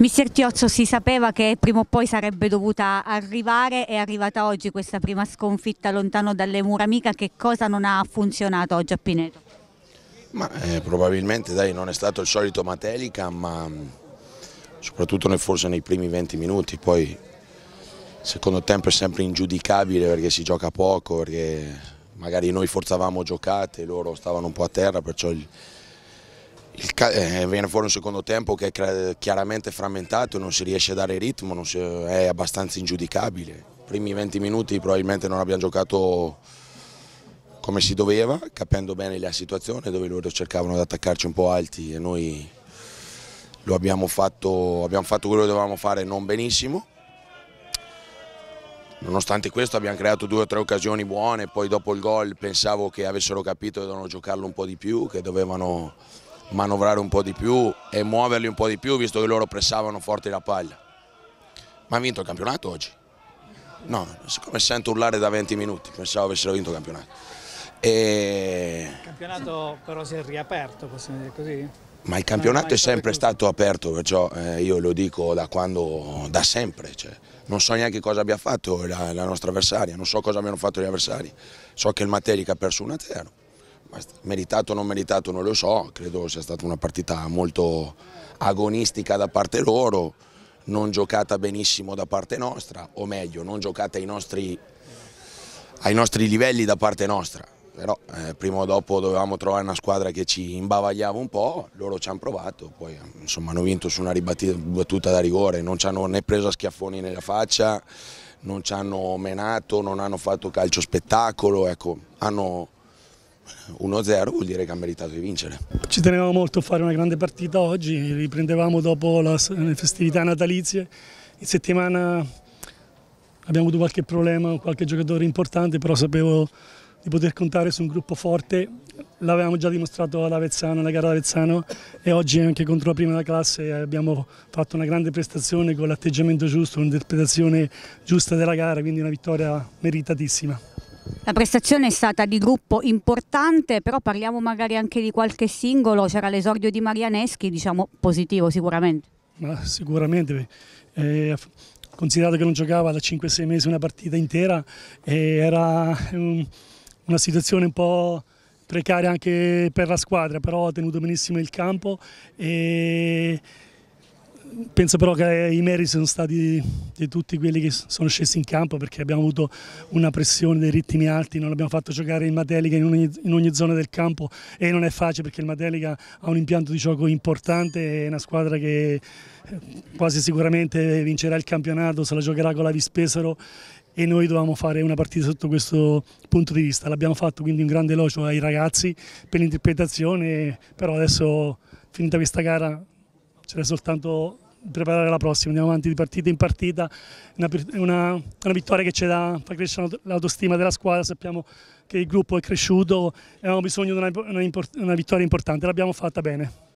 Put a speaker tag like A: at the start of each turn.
A: Mister Tiozzo si sapeva che prima o poi sarebbe dovuta arrivare, è arrivata oggi questa prima sconfitta lontano dalle mura amica, che cosa non ha funzionato oggi a Pineto?
B: Ma, eh, probabilmente dai, non è stato il solito Matelica, ma mm, soprattutto forse nei primi 20 minuti, poi secondo tempo è sempre ingiudicabile perché si gioca poco, perché magari noi forzavamo giocate, loro stavano un po' a terra, perciò il il, eh, viene fuori un secondo tempo che è chiaramente frammentato, non si riesce a dare ritmo, si, è abbastanza ingiudicabile. I primi 20 minuti probabilmente non abbiamo giocato come si doveva, capendo bene la situazione dove loro cercavano di attaccarci un po' alti e noi lo abbiamo fatto, abbiamo fatto quello che dovevamo fare non benissimo. Nonostante questo abbiamo creato due o tre occasioni buone, poi dopo il gol pensavo che avessero capito che dovevano giocarlo un po' di più, che dovevano manovrare un po' di più e muoverli un po' di più visto che loro pressavano forte la paglia. Ma ha vinto il campionato oggi? No, siccome sento urlare da 20 minuti, pensavo avessero vinto il campionato. E... Il
C: campionato però si è riaperto, possiamo dire così?
B: Ma il campionato è, sempre stato aperto, perciò eh, io lo dico da quando, da sempre. Cioè, non so neanche cosa abbia fatto la, la nostra avversaria, non so cosa abbiano fatto gli avversari. So che il Materica ha perso 1-0 meritato o non meritato non lo so, credo sia stata una partita molto agonistica da parte loro, non giocata benissimo da parte nostra, o meglio, non giocata ai nostri, ai nostri livelli da parte nostra. Però eh, prima o dopo dovevamo trovare una squadra che ci imbavagliava un po', loro ci hanno provato, poi insomma hanno vinto su una battuta da rigore, non ci hanno né preso a schiaffoni nella faccia, non ci hanno menato, non hanno fatto calcio spettacolo, ecco, hanno 1-0 vuol dire che ha meritato di vincere.
C: Ci tenevamo molto a fare una grande partita oggi, riprendevamo dopo le festività natalizie, in settimana abbiamo avuto qualche problema qualche giocatore importante, però sapevo di poter contare su un gruppo forte, l'avevamo già dimostrato all'Avezzano, alla gara d'Avezzano e oggi anche contro la prima della classe abbiamo fatto una grande prestazione con l'atteggiamento giusto, l'interpretazione giusta della gara, quindi una vittoria meritatissima.
A: La prestazione è stata di gruppo importante, però parliamo magari anche di qualche singolo, c'era l'esordio di Marianeschi, diciamo positivo sicuramente.
C: Ma sicuramente, eh, eh considerato che non giocava da 5-6 mesi una partita intera, eh, era un, ehm, una situazione un po' precaria anche per la squadra, però ha tenuto benissimo il campo e penso però che i meriti sono stati di tutti quelli che sono scesi in campo perché abbiamo avuto una pressione dei ritmi alti, non abbiamo fatto giocare il Matelica in ogni, in ogni zona del campo e non è facile perché il Matelica ha un impianto di gioco importante, è una squadra che eh, quasi sicuramente vincerà il campionato, se la giocherà con la Vispesaro e noi dovevamo fare una partita sotto questo punto di vista. L'abbiamo fatto quindi un grande elogio ai ragazzi per l'interpretazione, però adesso finita questa gara c'era soltanto preparare la prossima, andiamo avanti di partita in partita, una, una, una vittoria che ci dà, fa crescere l'autostima della squadra, sappiamo
A: che il gruppo è cresciuto e avevamo bisogno di una, una vittoria importante, l'abbiamo fatta bene.